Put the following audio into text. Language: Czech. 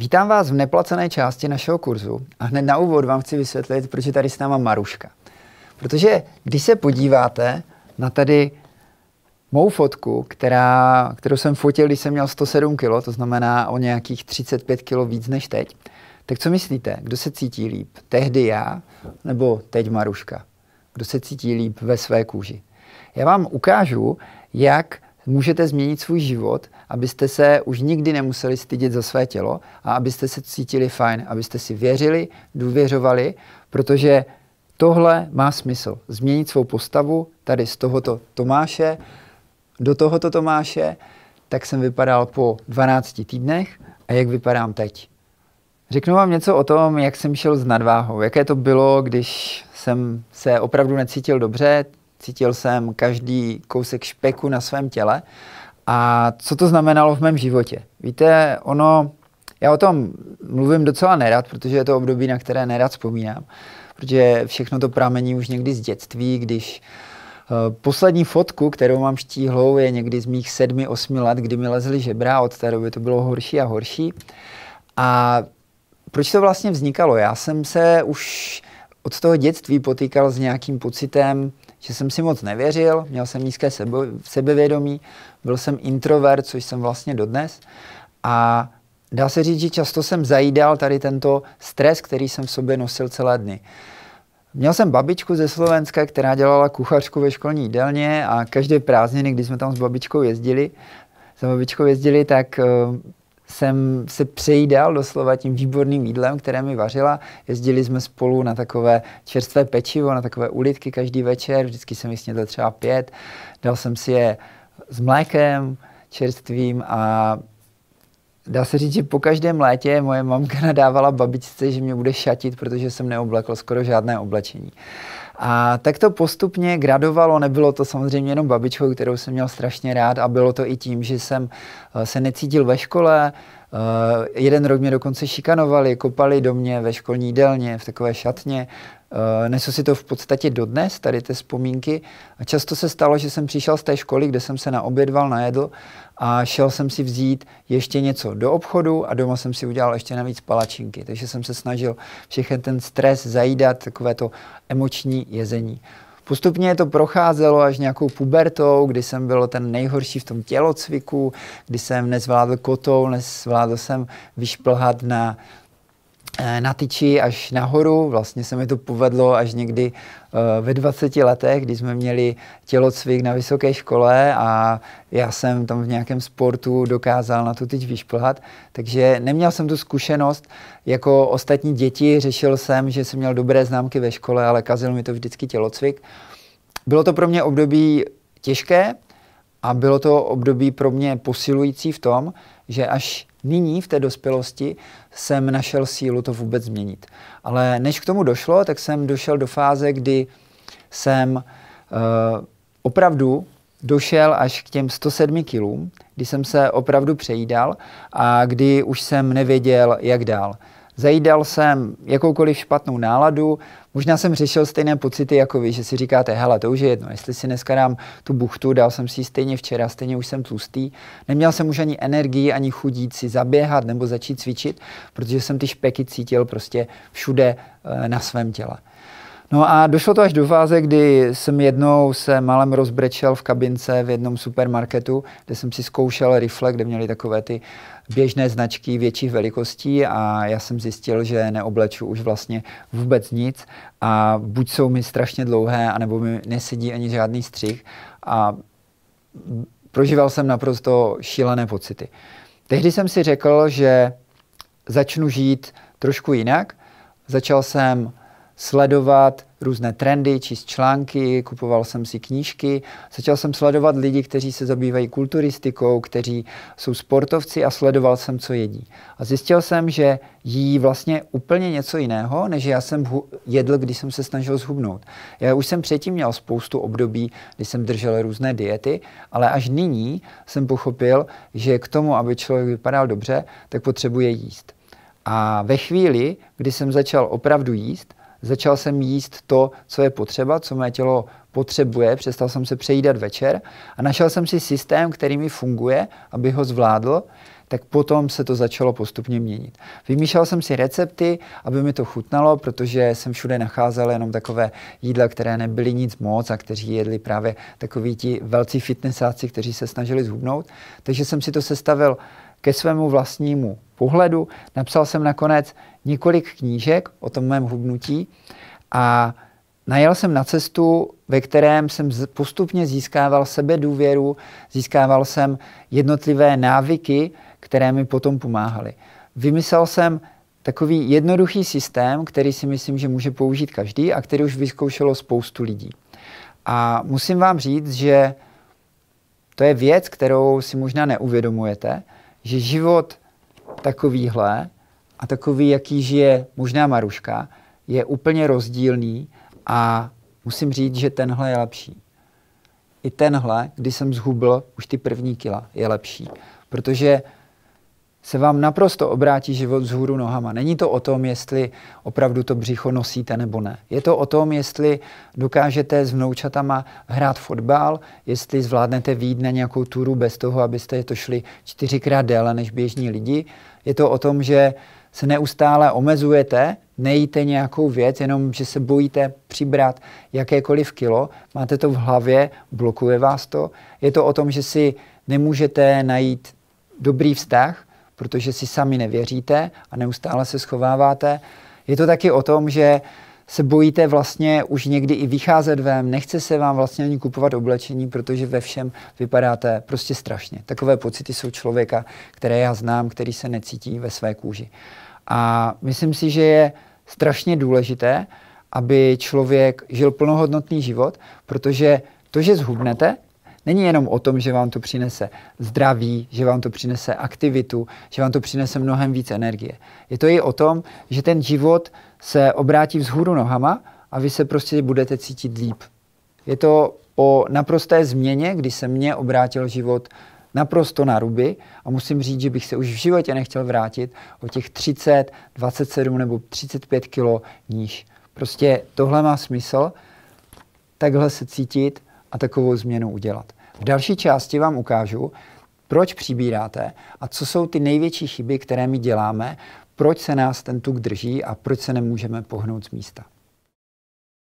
Vítám vás v neplacené části našeho kurzu a hned na úvod vám chci vysvětlit, proč je tady s náma Maruška. Protože když se podíváte na tady mou fotku, která, kterou jsem fotil, když jsem měl 107 kg, to znamená o nějakých 35 kg víc než teď, tak co myslíte, kdo se cítí líp? Tehdy já nebo teď Maruška? Kdo se cítí líp ve své kůži? Já vám ukážu, jak můžete změnit svůj život, abyste se už nikdy nemuseli stydět za své tělo a abyste se cítili fajn, abyste si věřili, důvěřovali, protože tohle má smysl. Změnit svou postavu tady z tohoto Tomáše do tohoto Tomáše, tak jsem vypadal po 12 týdnech a jak vypadám teď. Řeknu vám něco o tom, jak jsem šel s nadváhou, jaké to bylo, když jsem se opravdu necítil dobře, cítil jsem každý kousek špeku na svém těle a co to znamenalo v mém životě. Víte, ono, já o tom mluvím docela nerad, protože je to období, na které nerad vzpomínám, protože všechno to pramení už někdy z dětství, když eh, Poslední fotku, kterou mám štíhlou, je někdy z mých sedmi, osmi let, kdy mi lezly žebra, od té doby to bylo horší a horší. A proč to vlastně vznikalo? Já jsem se už od toho dětství potýkal s nějakým pocitem že jsem si moc nevěřil, měl jsem nízké sebe, sebevědomí, byl jsem introvert, což jsem vlastně dodnes. A dá se říct, že často jsem zajídal tady tento stres, který jsem v sobě nosil celé dny. Měl jsem babičku ze Slovenska, která dělala kuchařku ve školní jídelně a každé prázdniny, když jsme tam s babičkou jezdili, za babičkou jezdili, tak eh, jsem se přejídal doslova tím výborným jídlem, které mi vařila. Jezdili jsme spolu na takové čerstvé pečivo, na takové ulitky každý večer, vždycky jsem jich snědl třeba pět. Dal jsem si je s mlékem čerstvým a dá se říct, že po každém létě moje mamka nadávala babičce, že mě bude šatit, protože jsem neoblekl skoro žádné oblečení. A tak to postupně gradovalo, nebylo to samozřejmě jenom babičkou, kterou jsem měl strašně rád a bylo to i tím, že jsem eh, se necítil ve škole, Uh, jeden rok mě dokonce šikanovali, kopali do mě ve školní jídelně, v takové šatně. Eh, Nesu si to v podstatě dodnes, tady ty vzpomínky. Často se stalo, že jsem přišel z té školy, kde jsem se naobědval, najedl a šel jsem si vzít ještě něco do obchodu a doma jsem si udělal ještě navíc palačinky. Takže jsem se snažil všechny ten stres zajídat, takové to emoční jezení. Postupně to procházelo až nějakou pubertou, kdy jsem byl ten nejhorší v tom tělocviku, kdy jsem nezvládl kotou, nezvládl jsem vyšplhat na Eh, na tyči až nahoru. Vlastně se mi to povedlo až někdy eh, ve 20 letech, kdy jsme měli tělocvik na vysoké škole a já jsem tam v nějakém sportu dokázal na tu tyč vyšplhat. Takže neměl jsem tu zkušenost jako ostatní děti. Řešil jsem, že jsem měl dobré známky ve škole, ale kazil mi to vždycky tělocvik. Bylo to pro mě období těžké, a bylo to období pro mě posilující v tom, že až nyní v té dospělosti jsem našel sílu to vůbec změnit. Ale než k tomu došlo, tak jsem došel do fáze, kdy jsem uh, opravdu došel až k těm 107 kilům, kdy jsem se opravdu přejídal a kdy už jsem nevěděl, jak dál zajídal jsem jakoukoliv špatnou náladu, možná jsem řešil stejné pocity jako vy, že si říkáte, hele, to už je jedno, jestli si dneska dám tu buchtu, dal jsem si ji stejně včera, stejně už jsem tlustý, neměl jsem už ani energii, ani chudít si zaběhat nebo začít cvičit, protože jsem ty špeky cítil prostě všude eh, na svém těle. No a došlo to až do fáze, kdy jsem jednou se malem rozbrečel v kabince v jednom supermarketu, kde jsem si zkoušel rifle, kde měli takové ty běžné značky větších velikostí a já jsem zjistil, že neobleču už vlastně vůbec nic a buď jsou mi strašně dlouhé, anebo mi nesedí ani žádný střih a prožíval jsem naprosto šílené pocity. Tehdy jsem si řekl, že začnu žít trošku jinak. Začal jsem sledovat různé trendy, číst články, kupoval jsem si knížky, začal jsem sledovat lidi, kteří se zabývají kulturistikou, kteří jsou sportovci a sledoval jsem, co jedí. A zjistil jsem, že jí vlastně úplně něco jiného, než já jsem jedl, když jsem se snažil zhubnout. Já už jsem předtím měl spoustu období, kdy jsem držel různé diety, ale až nyní jsem pochopil, že k tomu, aby člověk vypadal dobře, tak potřebuje jíst. A ve chvíli, kdy jsem začal opravdu jíst, Začal jsem jíst to, co je potřeba, co mé tělo potřebuje, přestal jsem se přejídat večer a našel jsem si systém, který mi funguje, aby ho zvládl, tak potom se to začalo postupně měnit. Vymýšlel jsem si recepty, aby mi to chutnalo, protože jsem všude nacházel jenom takové jídla, které nebyly nic moc a kteří jedli právě takoví ti velcí fitnessáci, kteří se snažili zhubnout. Takže jsem si to sestavil ke svému vlastnímu pohledu. Napsal jsem nakonec několik knížek o tom mém hubnutí a najel jsem na cestu, ve kterém jsem postupně získával sebe důvěru, získával jsem jednotlivé návyky, které mi potom pomáhaly. Vymyslel jsem takový jednoduchý systém, který si myslím, že může použít každý a který už vyzkoušelo spoustu lidí. A musím vám říct, že to je věc, kterou si možná neuvědomujete, že život takovýhle a takový, jaký žije možná Maruška, je úplně rozdílný a musím říct, že tenhle je lepší. I tenhle, kdy jsem zhubl už ty první kila, je lepší. Protože se vám naprosto obrátí život z hůru nohama. Není to o tom, jestli opravdu to břicho nosíte nebo ne. Je to o tom, jestli dokážete s vnoučatama hrát fotbal, jestli zvládnete výjít na nějakou turu bez toho, abyste to šli čtyřikrát déle než běžní lidi. Je to o tom, že se neustále omezujete, nejíte nějakou věc, jenom že se bojíte přibrat jakékoliv kilo, máte to v hlavě, blokuje vás to. Je to o tom, že si nemůžete najít dobrý vztah, protože si sami nevěříte a neustále se schováváte. Je to taky o tom, že se bojíte vlastně už někdy i vycházet ven, nechce se vám vlastně ani kupovat oblečení, protože ve všem vypadáte prostě strašně. Takové pocity jsou člověka, které já znám, který se necítí ve své kůži. A myslím si, že je strašně důležité, aby člověk žil plnohodnotný život, protože to, že zhubnete, není jenom o tom, že vám to přinese zdraví, že vám to přinese aktivitu, že vám to přinese mnohem víc energie. Je to i o tom, že ten život se obrátí vzhůru nohama a vy se prostě budete cítit líp. Je to o naprosté změně, kdy se mně obrátil život naprosto na ruby a musím říct, že bych se už v životě nechtěl vrátit o těch 30, 27 nebo 35 kilo níž. Prostě tohle má smysl, takhle se cítit a takovou změnu udělat. V další části vám ukážu, proč přibíráte a co jsou ty největší chyby, které my děláme, proč se nás ten tuk drží a proč se nemůžeme pohnout z místa.